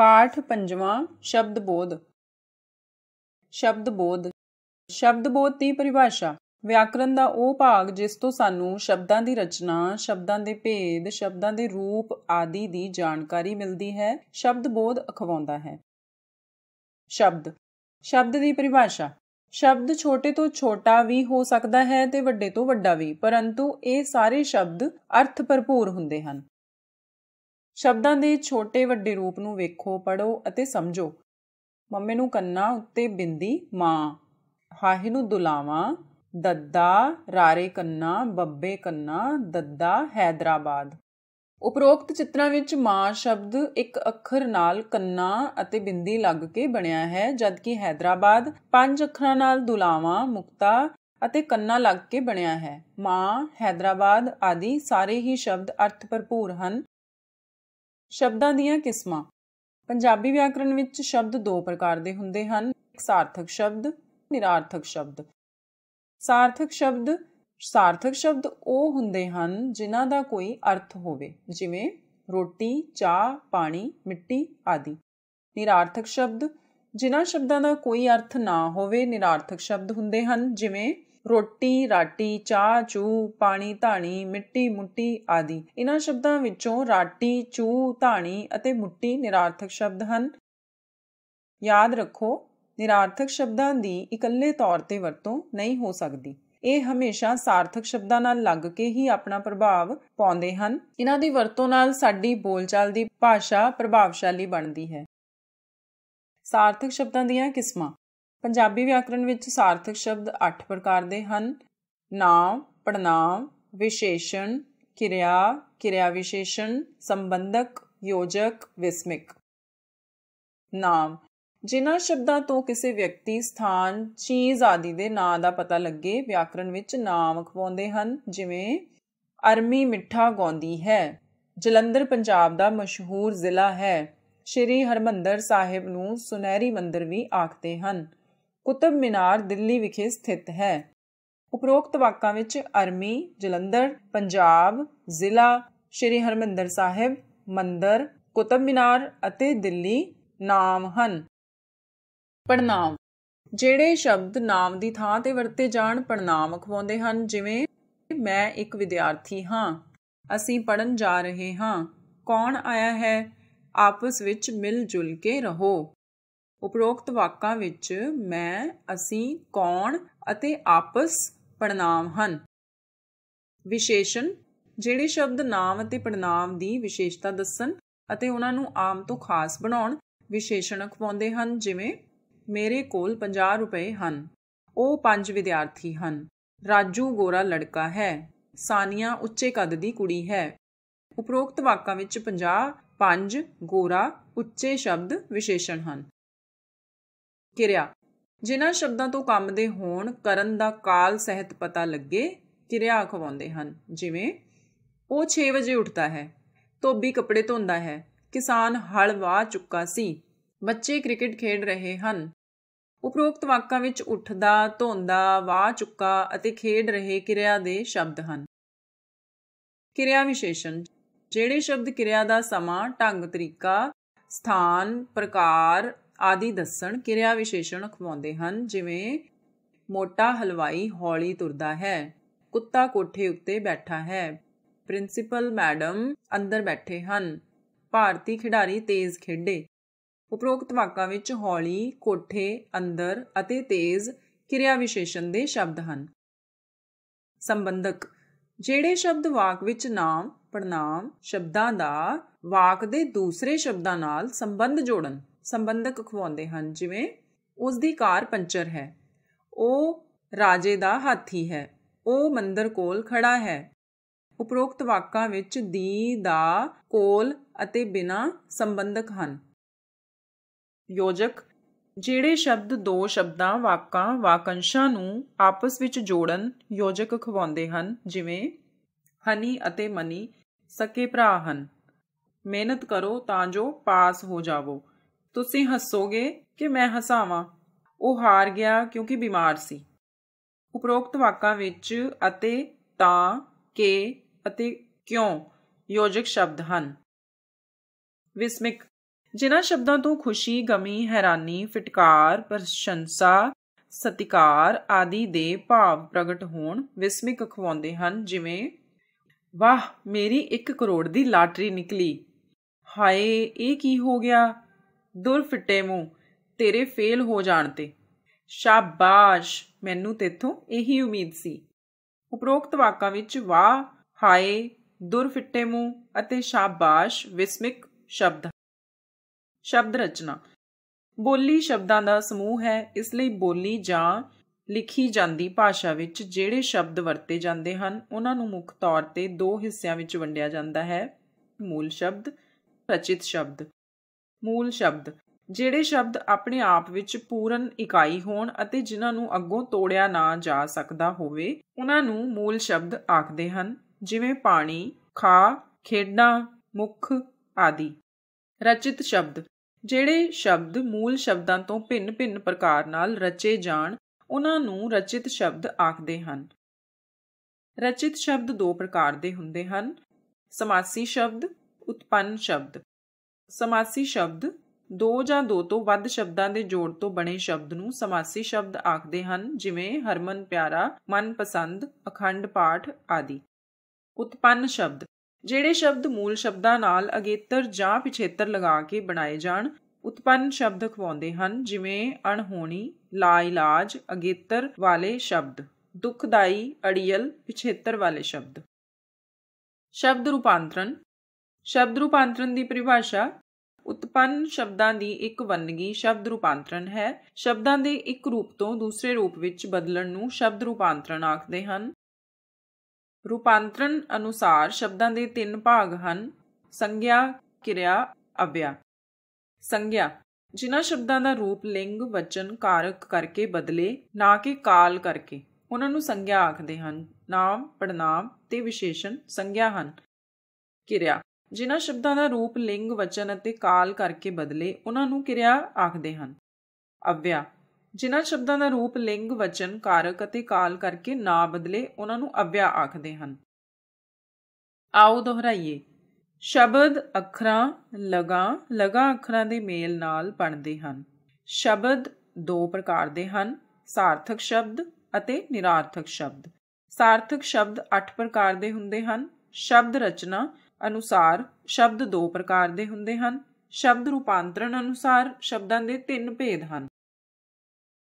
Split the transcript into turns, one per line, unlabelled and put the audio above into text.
ਪਾਠ ਪੰਜਵਾਂ ਸ਼ਬਦ ਬੋਧ ਸ਼ਬਦ ਬੋਧ ਸ਼ਬਦ ਬੋਧ ਦੀ ਪਰਿਭਾਸ਼ਾ ਵਿਆਕਰਨ ਦਾ ਉਹ ਭਾਗ ਜਿਸ ਤੋਂ ਸਾਨੂੰ ਸ਼ਬਦਾਂ ਦੀ ਰਚਨਾ ਸ਼ਬਦਾਂ ਦੇ ਭੇਦ ਸ਼ਬਦਾਂ ਦੇ ਰੂਪ ਆਦਿ ਦੀ ਜਾਣਕਾਰੀ ਮਿਲਦੀ ਹੈ ਸ਼ਬਦ ਬੋਧ ਅਖਵਾਉਂਦਾ ਹੈ ਸ਼ਬਦ ਸ਼ਬਦ ਦੀ ਪਰਿਭਾਸ਼ਾ ਸ਼ਬਦ ਛੋਟੇ ਤੋਂ ਛੋਟਾ ਵੀ ਹੋ ਸਕਦਾ ਹੈ ਤੇ ਵੱਡੇ ਤੋਂ ਵੱਡਾ ਵੀ ਪਰੰਤੂ ਇਹ ਸਾਰੇ ਸ਼ਬਦ ਅਰਥ ਭਰਪੂਰ ਹੁੰਦੇ ਹਨ ਸ਼ਬਦਾਂ ਦੇ ਛੋਟੇ ਵੱਡੇ ਰੂਪ ਨੂੰ ਵੇਖੋ ਪੜੋ ਅਤੇ ਸਮਝੋ ਮੰਮੇ ਨੂੰ ਕੰਨਾ ਉੱਤੇ ਬਿੰਦੀ ਮਾਂ ਹਾਹੇ ਨੂੰ ਦੁਲਾਵਾ ਦੱਦਾ ਰਾਰੇ ਕੰਨਾ ਬੱਬੇ ਕੰਨਾ ਦੱਦਾ ਹైదరాబాద్ ਉਪਰੋਕਤ ਚਿੱਤਰਾਂ ਵਿੱਚ ਮਾਂ ਸ਼ਬਦ ਇੱਕ ਅੱਖਰ ਨਾਲ ਕੰਨਾ ਅਤੇ ਬਿੰਦੀ ਲੱਗ ਕੇ ਬਣਿਆ ਹੈ ਜਦਕਿ ਹైదరాబాద్ ਪੰਜ ਅੱਖਰਾਂ ਨਾਲ ਦੁਲਾਵਾ ਮੁਕਤਾ ਅਤੇ ਕੰਨਾ ਲੱਗ ਕੇ ਬਣਿਆ ਹੈ ਮਾਂ ਹైదరాబాద్ ਆਦਿ ਸਾਰੇ ਹੀ ਸ਼ਬਦ ਅਰਥ ਭਰਪੂਰ ਹਨ ਸ਼ਬਦਾਂ ਦੀਆਂ ਕਿਸਮਾਂ ਪੰਜਾਬੀ ਵਿਆਕਰਣ ਵਿੱਚ ਸ਼ਬਦ ਦੋ ਪ੍ਰਕਾਰ ਦੇ ਹੁੰਦੇ ਹਨ ਸਾਰਥਕ ਸ਼ਬਦ ਨਿਰਾਰਥਕ ਸ਼ਬਦ ਸਾਰਥਕ ਸ਼ਬਦ ਸਾਰਥਕ ਸ਼ਬਦ ਉਹ ਹੁੰਦੇ ਹਨ ਜਿਨ੍ਹਾਂ ਦਾ ਕੋਈ ਅਰਥ ਹੋਵੇ ਜਿਵੇਂ ਰੋਟੀ ਚਾਹ ਪਾਣੀ ਮਿੱਟੀ ਆਦਿ ਨਿਰਾਰਥਕ ਸ਼ਬਦ ਜਿਨ੍ਹਾਂ ਸ਼ਬਦਾਂ ਦਾ ਕੋਈ ਅਰਥ ਨਾ ਹੋਵੇ ਨਿਰਾਰਥਕ ਸ਼ਬਦ ਹੁੰਦੇ ਹਨ ਜਿਵੇਂ ਰੋਟੀ ਰਾਟੀ ਚਾਹ ਚੂ ਪਾਣੀ ਧਾਣੀ ਮਿੱਟੀ ਮੁੱਟੀ ਆਦਿ ਇਹਨਾਂ ਸ਼ਬਦਾਂ ਵਿੱਚੋਂ ਰਾਟੀ ਚੂ ਧਾਣੀ ਅਤੇ ਮੁੱਟੀ ਨਿਰਾਰਥਕ ਸ਼ਬਦ ਹਨ ਯਾਦ ਰੱਖੋ ਨਿਰਾਰਥਕ ਸ਼ਬਦਾਂ ਦੀ ਇਕੱਲੇ ਤੌਰ ਤੇ ਵਰਤੋਂ ਨਹੀਂ ਹੋ ਸਕਦੀ ਇਹ ਹਮੇਸ਼ਾ ਸਾਰਥਕ ਸ਼ਬਦਾਂ ਨਾਲ ਲੱਗ ਕੇ ਹੀ ਆਪਣਾ ਪ੍ਰਭਾਵ ਪਾਉਂਦੇ ਹਨ ਇਹਨਾਂ ਦੀ ਵਰਤੋਂ ਨਾਲ ਸਾਡੀ ਬੋਲਚਾਲ ਦੀ ਭਾਸ਼ਾ ਪ੍ਰਭਾਵਸ਼ਾਲੀ ਬਣਦੀ ਹੈ ਸਾਰਥਕ ਸ਼ਬਦਾਂ ਦੀਆਂ ਕਿਸਮਾਂ ਪੰਜਾਬੀ ਵਿਆਕਰਨ ਵਿੱਚ ਸਾਰਥਕ ਸ਼ਬਦ 8 ਪ੍ਰਕਾਰ ਦੇ ਹਨ ਨਾਮ ਪੜਨਾਮ ਵਿਸ਼ੇਸ਼ਣ ਕਿਰਿਆ ਕਿਰਿਆ ਵਿਸ਼ੇਸ਼ਣ ਸੰਬੰਧਕ ਯੋਜਕ ਵਿਸਮਿਕ ਨਾਮ ਜਿਨ੍ਹਾਂ ਸ਼ਬਦਾਂ ਤੋਂ ਕਿਸੇ ਵਿਅਕਤੀ ਸਥਾਨ ਚੀਜ਼ ਆਦਿ ਦੇ ਨਾਂ ਦਾ ਪਤਾ ਲੱਗੇ ਵਿਆਕਰਨ ਵਿੱਚ ਨਾਮ ਖਵਾਉਂਦੇ ਹਨ ਜਿਵੇਂ ਅਰਮੀ ਮਿੱਠਾ ਗਾਉਂਦੀ ਹੈ ਜਲੰਧਰ ਪੰਜਾਬ ਦਾ ਮਸ਼ਹੂਰ ਜ਼ਿਲ੍ਹਾ ਹੈ ਸ਼੍ਰੀ ਹਰਮੰਦਰ ਸਾਹਿਬ ਨੂੰ ਸੁਨਹਿਰੀ ਮੰਦਰ ਵੀ ਆਖਦੇ ਹਨ ਕੁਤਬ ਮਿਨਾਰ ਦਿੱਲੀ ਵਿਖੇ ਸਥਿਤ ਹੈ ਉਪਰੋਕਤ ਵਾਕਾਂ ਵਿੱਚ ਅਰਮੀ ਜਲੰਧਰ ਪੰਜਾਬ ਜ਼ਿਲ੍ਹਾ ਸ਼੍ਰੀ ਹਰਮੰਦਰ ਸਾਹਿਬ ਮੰਦਰ ਕੁਤਬ ਮਿਨਾਰ ਅਤੇ ਦਿੱਲੀ ਨਾਮ ਹਨ ਪੜਨਾਮ ਜਿਹੜੇ ਸ਼ਬਦ ਨਾਮ ਦੀ ਥਾਂ ਤੇ ਵਰਤੇ ਜਾਣ ਪੜਨਾਮ ਅਖਵਾਉਂਦੇ ਹਨ ਜਿਵੇਂ ਮੈਂ ਇੱਕ ਵਿਦਿਆਰਥੀ ਹਾਂ ਅਸੀਂ ਪੜਨ ਜਾ ਰਹੇ ਹਾਂ ਕੌਣ ਆਇਆ ਹੈ ਆਪਸ ਵਿੱਚ ਮਿਲ ਜੁਲ ਕੇ ਰਹੋ ਉਪਰੋਕਤ ਵਾਕਾਂ ਵਿੱਚ ਮੈਂ ਅਸੀਂ ਕੌਣ ਅਤੇ ਆਪਸ ਪੜਨਾਮ ਹਨ ਵਿਸ਼ੇਸ਼ਣ ਜਿਹੜੇ ਸ਼ਬਦ ਨਾਮ ਅਤੇ ਪੜਨਾਮ ਦੀ ਵਿਸ਼ੇਸ਼ਤਾ ਦੱਸਣ ਅਤੇ ਉਹਨਾਂ ਨੂੰ ਆਮ ਤੋਂ ਖਾਸ ਬਣਾਉਣ ਵਿਸ਼ੇਸ਼ਣ ਪਾਉਂਦੇ ਹਨ ਜਿਵੇਂ ਮੇਰੇ ਕੋਲ 50 ਰੁਪਏ ਹਨ ਉਹ ਪੰਜ ਵਿਦਿਆਰਥੀ ਹਨ ਰਾਜੂ ਗੋਰਾ ਲੜਕਾ ਹੈ ਸਾਨੀਆ ਉੱਚੇ ਕੱਦ ਦੀ ਕੁੜੀ ਹੈ ਉਪਰੋਕਤ ਵਾਕਾਂ ਵਿੱਚ 50 5 ਗੋਰਾ ਉੱਚੇ ਸ਼ਬਦ ਵਿਸ਼ੇਸ਼ਣ ਹਨ ਕਿਰਿਆ ਜਿਨ੍ਹਾਂ ਸ਼ਬਦਾਂ ਤੋਂ ਕੰਮ ਦੇ ਹੋਣ ਕਰਨ ਦਾ ਕਾਲ ਸਹਿਤ ਪਤਾ ਲੱਗੇ ਕਿਰਿਆ ਖਵਾਉਂਦੇ ਹਨ ਜਿਵੇਂ ਉਹ 6 ਵਜੇ ਉੱਠਦਾ ਹੈ ਧੋਬੀ ਕੱਪੜੇ ਧੋਂਦਾ ਹੈ ਕਿਸਾਨ ਹਲ ਵਾਹ ਚੁੱਕਾ ਸੀ ਬੱਚੇ ਕ੍ਰਿਕਟ ਖੇਡ ਰਹੇ ਹਨ ਉਪਰੋਕਤ ਵਾਕਾਂ ਵਿੱਚ ਉੱਠਦਾ ਧੋਂਦਾ ਵਾਹ ਚੁੱਕਾ ਅਤੇ ਖੇਡ ਰਹੇ ਕਿਰਿਆ ਦੇ ਸ਼ਬਦ ਹਨ ਕਿਰਿਆ ਵਿਸ਼ੇਸ਼ਣ ਜਿਹੜੇ ਸ਼ਬਦ ਕਿਰਿਆ ਦਾ ਸਮਾਂ ਢੰਗ ਤਰੀਕਾ ਸਥਾਨ ਪ੍ਰਕਾਰ ਆਦਿ ਦੱਸਣ ਕਿਰਿਆ ਵਿਸ਼ੇਸ਼ਣ ਖਵਾਉਂਦੇ ਹਨ ਜਿਵੇਂ ਮੋਟਾ ਹਲਵਾਈ ਹੌਲੀ ਤੁਰਦਾ ਹੈ ਕੁੱਤਾ ਕੋਠੇ ਉੱਤੇ ਬੈਠਾ ਹੈ ਪ੍ਰਿੰਸੀਪਲ ਮੈਡਮ ਅੰਦਰ ਬੈਠੇ ਹਨ ਭਾਰਤੀ ਖਿਡਾਰੀ ਤੇਜ਼ ਖੇਡੇ ਉਪਰੋਕਤ ਵਾਕਾਂ ਵਿੱਚ ਹੌਲੀ ਕੋਠੇ ਅੰਦਰ ਅਤੇ ਤੇਜ਼ ਕਿਰਿਆ ਵਿਸ਼ੇਸ਼ਣ ਦੇ ਸ਼ਬਦ ਹਨ ਸੰਬੰਧਕ ਜਿਹੜੇ ਸ਼ਬਦ ਵਾਕ ਵਿੱਚ ਨਾਮ ਪੜਨਾਮ ਸ਼ਬਦਾਂ ਦਾ ਵਾਕ ਦੇ ਦੂਸਰੇ ਸ਼ਬਦਾਂ ਨਾਲ ਸੰਬੰਧ ਜੋੜਨ ਸੰਬੰਧਕ ਖਵਾਉਂਦੇ ਹਨ ਜਿਵੇਂ ਉਸ ਦੀ ਕਾਰ ਪੰਚਰ ਹੈ ਉਹ ਰਾਜੇ ਦਾ ਹਾਥੀ ਹੈ ਉਹ ਮੰਦਰ ਕੋਲ ਖੜਾ ਹੈ ਉਪਰੋਕਤ ਵਾਕਾਂ ਵਿੱਚ ਦੀ ਦਾ ਕੋਲ ਅਤੇ ਬਿਨਾ ਸੰਬੰਧਕ ਹਨ ਯੋਜਕ ਜਿਹੜੇ ਸ਼ਬਦ ਦੋ ਸ਼ਬਦਾਂ ਵਾਕਾਂ ਵਾਕੰਸ਼ਾਂ ਨੂੰ ਆਪਸ ਵਿੱਚ ਜੋੜਨ ਯੋਜਕ ਖਵਾਉਂਦੇ ਹਨ ਜਿਵੇਂ ਹਨੀ ਅਤੇ ਮਨੀ ਸਕੇ ਭਰਾ ਹਨ ਮਿਹਨਤ ਕਰੋ ਤਾਂ ਜੋ ਪਾਸ ਹੋ ਜਾਵੋ ਤੁਸੀਂ ਹੱਸੋਗੇ ਕਿ ਮੈਂ ਹਸਾਵਾਂ ਉਹ ਹਾਰ ਗਿਆ ਕਿਉਂਕਿ ਬਿਮਾਰ ਸੀ ਉਪਰੋਕਤ ਵਾਕਾਂ ਵਿੱਚ ਅਤੇ ਤਾਂ ਕੇ ਅਤੇ ਕਿਉਂ ਯੋਜਕ ਸ਼ਬਦ ਹਨ ਵਿਸਮਿਕ ਜਿਨ੍ਹਾਂ ਸ਼ਬਦਾਂ ਤੋਂ ਖੁਸ਼ੀ ਗਮੀ ਹੈਰਾਨੀ ਫਟਕਾਰ ਪ੍ਰਸ਼ੰਸਾ ਸਤਿਕਾਰ ਆਦਿ ਦੇ ਭਾਵ ਪ੍ਰਗਟ ਹੋਣ ਵਿਸਮਿਕ ਖਵਾਉਂਦੇ ਹਨ ਜਿਵੇਂ ਵਾਹ ਮੇਰੀ 1 ਕਰੋੜ ਦੀ ਲਾਟਰੀ ਨਿਕਲੀ ਹਾਏ ਇਹ ਕੀ ਹੋ ਗਿਆ ਦੁਰ ਫਿੱਟੇ ਮੂੰਹ ਤੇਰੇ ਫੇਲ ਹੋ ਜਾਣ ਤੇ ਸ਼ਾਬਾਸ਼ ਮੈਨੂੰ ਤੇਥੋਂ ਇਹੀ ਉਮੀਦ ਸੀ ਉਪਰੋਕਤ ਵਾਕਾਂ ਵਿੱਚ ਵਾਹ ਹਾਏ ਦੁਰ ਫਿੱਟੇ ਮੂੰਹ ਅਤੇ ਸ਼ਾਬਾਸ਼ ਵਿਸਮਿਕ ਸ਼ਬਦ ਸ਼ਬਦ ਰਚਨਾ ਬੋਲੀ ਸ਼ਬਦਾਂ ਦਾ ਸਮੂਹ ਹੈ ਇਸ ਲਈ ਬੋਲੀ ਜਾਂ ਲਿਖੀ ਜਾਂਦੀ ਭਾਸ਼ਾ ਵਿੱਚ ਜਿਹੜੇ ਸ਼ਬਦ ਵਰਤੇ ਜਾਂਦੇ ਹਨ ਉਹਨਾਂ ਨੂੰ ਮੁੱਖ ਤੌਰ ਤੇ ਦੋ ਹਿੱਸਿਆਂ ਵਿੱਚ ਵੰਡਿਆ ਜਾਂਦਾ ਹੈ ਮੂਲ ਸ਼ਬਦ ਰਚਿਤ ਸ਼ਬਦ ਮੂਲ ਸ਼ਬਦ ਜਿਹੜੇ ਸ਼ਬਦ ਆਪਣੇ ਆਪ ਵਿੱਚ ਪੂਰਨ ਇਕਾਈ ਹੋਣ ਅਤੇ ਜਿਨ੍ਹਾਂ ਨੂੰ ਅੱਗੋਂ ਤੋੜਿਆ ਨਾ ਜਾ ਸਕਦਾ ਹੋਵੇ ਉਹਨਾਂ ਨੂੰ ਮੂਲ ਸ਼ਬਦ ਆਖਦੇ ਹਨ ਜਿਵੇਂ ਪਾਣੀ ਖਾ ਖੇਡਣਾ ਮੁਖ ਆਦਿ ਰਚਿਤ ਸ਼ਬਦ ਜਿਹੜੇ ਸ਼ਬਦ ਮੂਲ ਸ਼ਬਦਾਂ ਤੋਂ ਭਿੰਨ-ਭਿੰਨ ਪ੍ਰਕਾਰ ਨਾਲ ਰਚੇ ਜਾਣ ਉਹਨਾਂ ਨੂੰ ਰਚਿਤ ਸ਼ਬਦ ਆਖਦੇ ਹਨ ਰਚਿਤ ਸ਼ਬਦ ਦੋ ਪ੍ਰਕਾਰ ਦੇ ਹੁੰਦੇ ਹਨ ਸਮਾਸੀ ਸ਼ਬਦ ਉਤਪੰਨ ਸ਼ਬਦ ਸਮਾਸੀ ਸ਼ਬਦ ਦੋ ਜਾਂ ਦੋ ਤੋਂ ਵੱਧ ਸ਼ਬਦਾਂ ਦੇ ਜੋੜ ਤੋਂ ਬਣੇ ਸ਼ਬਦ ਨੂੰ ਸਮਾਸੀ ਸ਼ਬਦ ਆਖਦੇ ਹਨ ਜਿਵੇਂ ਹਰਮਨ ਪਿਆਰਾ ਮਨਪਸੰਦ ਅਖੰਡ ਪਾਠ ਆਦਿ ਉਤਪੰਨ ਸ਼ਬਦ ਜਿਹੜੇ ਸ਼ਬਦ ਮੂਲ ਸ਼ਬਦਾਂ ਨਾਲ ਅਗੇਤਰ ਜਾਂ ਪਿਛੇਤਰ ਲਗਾ ਕੇ ਬਣਾਏ ਜਾਣ ਉਤਪੰਨ ਸ਼ਬਦ ਖਵਾਉਂਦੇ ਹਨ ਜਿਵੇਂ ਅਣਹੋਣੀ ਲਾ ਇਲਾਜ ਅਗੇਤਰ ਵਾਲੇ ਸ਼ਬਦ ਦੁਖਦਾਈ ਅੜੀਅਲ ਪਿਛੇਤਰ ਵਾਲੇ ਸ਼ਬਦ ਸ਼ਬਦ ਰੂਪਾਂਤਰਣ ਸ਼ਬਦ ਰੂਪਾਂਤਰਣ ਦੀ ਪਰਿਭਾਸ਼ਾ ਉਤਪੰਨ ਸ਼ਬਦਾਂ ਦੀ ਇੱਕ ਵੰਨਗੀ ਸ਼ਬਦ ਰੂਪਾਂਤਰਣ ਹੈ ਸ਼ਬਦਾਂ ਦੇ ਇੱਕ ਰੂਪ ਤੋਂ ਦੂਸਰੇ ਰੂਪ ਵਿੱਚ ਬਦਲਣ ਨੂੰ ਸ਼ਬਦ ਰੂਪਾਂਤਰਣ ਆਖਦੇ ਹਨ ਰੂਪਾਂਤਰਣ ਅਨੁਸਾਰ ਸ਼ਬਦਾਂ ਦੇ ਤਿੰਨ ਭਾਗ ਹਨ ਸੰਗਿਆ ਕਿਰਿਆ ਅਵਿਆ ਸੰਗਿਆ ਜਿਨ੍ਹਾਂ ਸ਼ਬਦਾਂ ਦਾ ਰੂਪ ਲਿੰਗ ਵਚਨ ਕਾਰਕ ਕਰਕੇ ਬਦਲੇ ਨਾ ਕਿ ਕਾਲ ਕਰਕੇ ਉਹਨਾਂ ਨੂੰ ਸੰਗਿਆ ਆਖਦੇ ਹਨ ਨਾਮ ਪੜਨਾਮ ਤੇ ਵਿਸ਼ੇਸ਼ਣ ਸੰਗਿਆ ਹਨ ਕਿਰਿਆ ਜਿਨ੍ਹਾਂ ਸ਼ਬਦਾਂ ਦਾ ਰੂਪ ਲਿੰਗ ਵਚਨ ਅਤੇ ਕਾਲ ਕਰਕੇ ਬਦਲੇ ਉਹਨਾਂ ਨੂੰ ਕਿਰਿਆ ਆਖਦੇ ਹਨ ਅਵਿਆ ਜਿਨ੍ਹਾਂ ਸ਼ਬਦਾਂ ਦਾ ਰੂਪ ਲਿੰਗ ਵਚਨ ਕਾਰਕ ਅਤੇ ਕਾਲ ਕਰਕੇ ਨਾ ਬਦਲੇ ਉਹਨਾਂ ਨੂੰ ਅਵਿਆ ਆਖਦੇ ਹਨ ਆਓ ਦੁਹਰਾਈਏ ਸ਼ਬਦ ਅੱਖਰਾਂ ਲਗਾ ਲਗਾ ਅੱਖਰਾਂ ਦੇ ਮੇਲ ਨਾਲ ਬਣਦੇ ਹਨ ਸ਼ਬਦ ਦੋ ਪ੍ਰਕਾਰ ਦੇ ਹਨ ਸਾਰਥਕ ਸ਼ਬਦ ਅਤੇ ਨਿਰਾਰਥਕ ਸ਼ਬਦ ਸਾਰਥਕ ਸ਼ਬਦ 8 ਪ੍ਰਕਾਰ ਦੇ ਹੁੰਦੇ ਹਨ ਸ਼ਬਦ ਰਚਨਾ ਅਨੁਸਾਰ ਸ਼ਬਦ ਦੋ ਪ੍ਰਕਾਰ ਦੇ ਹੁੰਦੇ ਹਨ ਸ਼ਬਦ ਰੂਪਾਂਤਰਣ ਅਨੁਸਾਰ ਸ਼ਬਦਾਂ ਦੇ ਤਿੰਨ ਭੇਦ ਹਨ